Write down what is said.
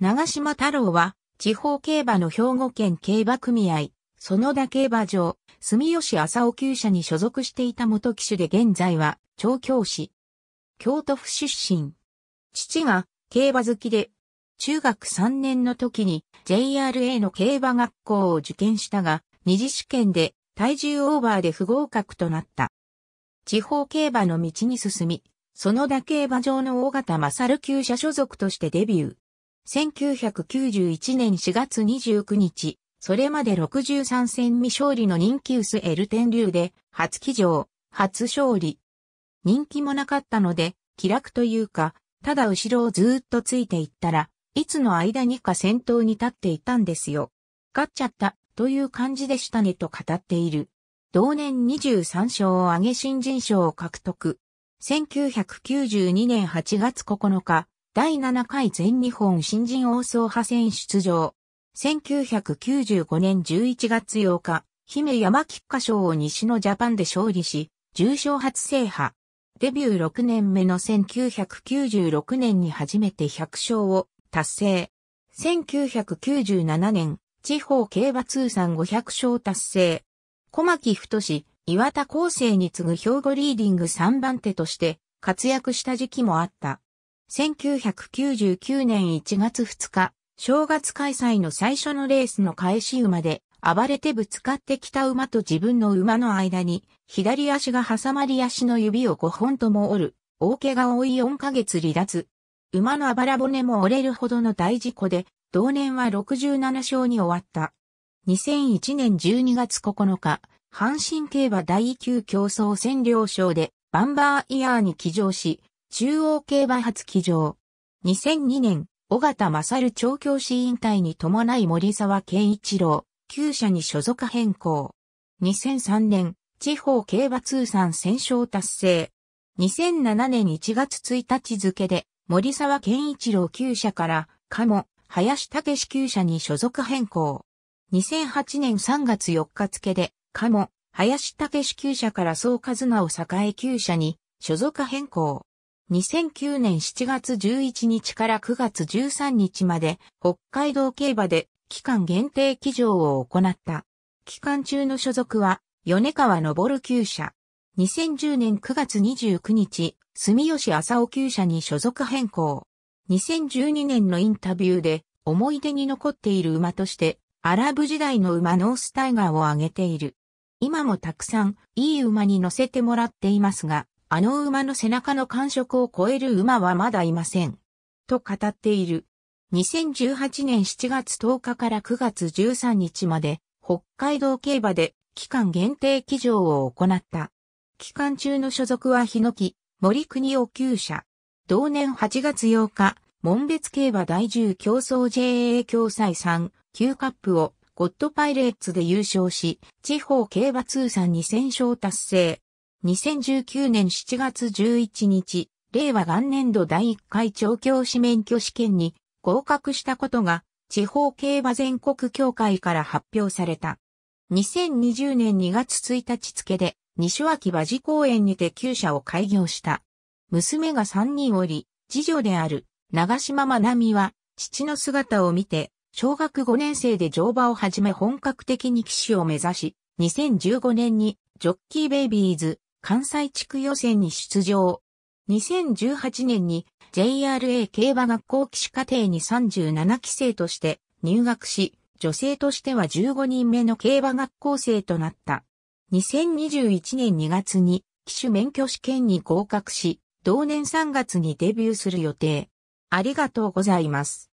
長島太郎は、地方競馬の兵庫県競馬組合、園田競馬場、住吉浅尾厩舎に所属していた元騎手で現在は、調教師。京都府出身。父が競馬好きで、中学3年の時に JRA の競馬学校を受験したが、二次試験で体重オーバーで不合格となった。地方競馬の道に進み、園田競馬場の大型マサル厩舎所属としてデビュー。1991年4月29日、それまで63戦未勝利の人気薄エルテン流で、初騎乗、初勝利。人気もなかったので、気楽というか、ただ後ろをずっとついていったら、いつの間にか先頭に立っていたんですよ。勝っちゃった、という感じでしたねと語っている。同年23勝を挙げ新人賞を獲得。1992年8月9日、第7回全日本新人王総派戦出場。1995年11月8日、姫山菊花賞を西のジャパンで勝利し、重賞初制覇。デビュー6年目の1996年に初めて100勝を達成。1997年、地方競馬通算500勝達成。小牧太志、岩田厚生に次ぐ兵庫リーディング3番手として活躍した時期もあった。1999年1月2日、正月開催の最初のレースの返し馬で、暴れてぶつかってきた馬と自分の馬の間に、左足が挟まり足の指を5本とも折る、大怪我を負い4ヶ月離脱。馬のあばら骨も折れるほどの大事故で、同年は67勝に終わった。2001年12月9日、阪神競馬第9競争占領賞で、バンバーイヤーに騎乗し、中央競馬初騎乗。2002年、尾形勝調教師引退に伴い森沢健一郎、旧社に所属変更。2003年、地方競馬通算戦勝達成。2007年1月1日付で、森沢健一郎旧社から、かも、林武旧社に所属変更。2008年3月4日付で、かも、林武旧社から総和直栄旧社に所属変更。2009年7月11日から9月13日まで北海道競馬で期間限定騎乗を行った。期間中の所属は米川昇厩舎。2010年9月29日、住吉浅尾厩舎に所属変更。2012年のインタビューで思い出に残っている馬としてアラブ時代の馬ノースタイガーを挙げている。今もたくさんいい馬に乗せてもらっていますが、あの馬の背中の感触を超える馬はまだいません。と語っている。2018年7月10日から9月13日まで、北海道競馬で期間限定騎乗を行った。期間中の所属はヒノキ、森国を旧社。同年8月8日、門別競馬第10競争 JA 共済3、9カップをゴッドパイレーツで優勝し、地方競馬通算2000勝達成。2019年7月11日、令和元年度第1回調教師免許試験に合格したことが地方競馬全国協会から発表された。2020年2月1日付で西脇馬事公園にて旧社を開業した。娘が3人おり、次女である長島まなみは父の姿を見て小学5年生で乗馬を始め本格的に騎士を目指し、2015年にジョッキーベイビーズ関西地区予選に出場。2018年に JRA 競馬学校騎士課程に37期生として入学し、女性としては15人目の競馬学校生となった。2021年2月に騎手免許試験に合格し、同年3月にデビューする予定。ありがとうございます。